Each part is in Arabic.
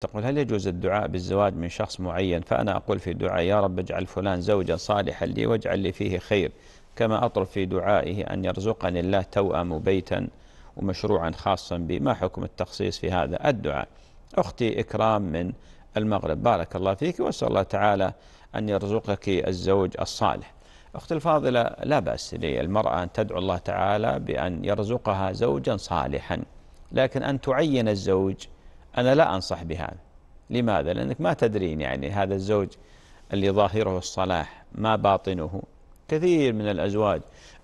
تقول هل يجوز الدعاء بالزواج من شخص معين فأنا أقول في دعائي يا رب اجعل فلان زوجا صالحا لي واجعل لي فيه خير كما أطلب في دعائه أن يرزقني الله توأم بيتا ومشروعا خاصا بي ما حكم التخصيص في هذا الدعاء أختي إكرام من المغرب بارك الله فيك وأسأل الله تعالى أن يرزقك الزوج الصالح أختي الفاضلة لا بأس للمرأة أن تدعو الله تعالى بأن يرزقها زوجا صالحا لكن أن تعين الزوج أنا لا أنصح بهذا لماذا؟ لأنك ما تدرين يعني هذا الزوج اللي ظاهره الصلاح ما باطنه كثير من الأزواج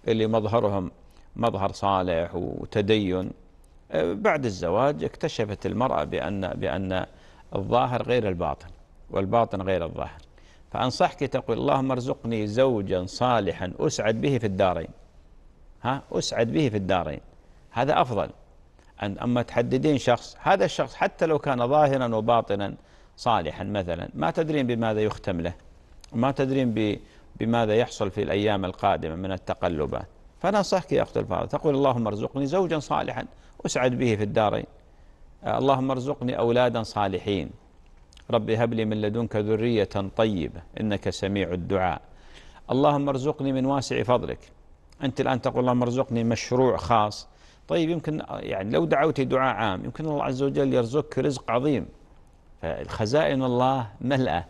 اللي مظهرهم مظهر صالح وتدين بعد الزواج اكتشفت المرأة بأن بأن الظاهر غير الباطن والباطن غير الظاهر فأنصحك تقول اللهم ارزقني زوجا صالحا أسعد به في الدارين ها أسعد به في الدارين هذا أفضل أما تحددين شخص هذا الشخص حتى لو كان ظاهرا وباطنا صالحا مثلا ما تدرين بماذا يختم له ما تدرين بماذا يحصل في الأيام القادمة من التقلبات فننصحك يا أخت الفاضل تقول اللهم ارزقني زوجا صالحا أسعد به في الدارين آه، اللهم ارزقني أولادا صالحين ربي هب لي من لدنك ذرية طيبة إنك سميع الدعاء اللهم ارزقني من واسع فضلك أنت الآن تقول اللهم ارزقني مشروع خاص طيب يمكن يعني لو دعوتي دعاء عام يمكن الله عز وجل يرزقك رزق عظيم فالخزائن الله ملأة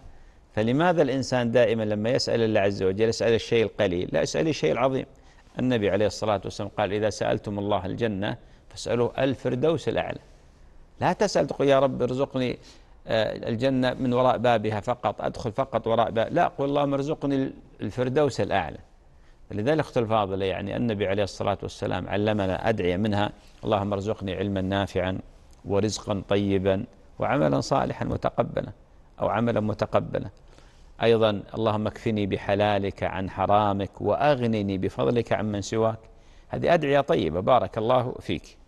فلماذا الإنسان دائما لما يسأل الله عز وجل يسأل الشيء القليل لا يسأل الشيء العظيم النبي عليه الصلاة والسلام قال إذا سألتم الله الجنة فاسألوه الفردوس الأعلى لا تسأل تقول يا رب ارزقني آه، الجنة من وراء بابها فقط أدخل فقط وراء باب لا قل اللهم ارزقني الفردوس الأعلى لذلك اخت الفاضلة يعني النبي عليه الصلاة والسلام علمنا أدعية منها اللهم ارزقني علما نافعا ورزقا طيبا وعملا صالحا متقبلا أو عملا متقبلا أيضا اللهم اكفني بحلالك عن حرامك وأغنني بفضلك عمن سواك هذه أدعية طيبة بارك الله فيك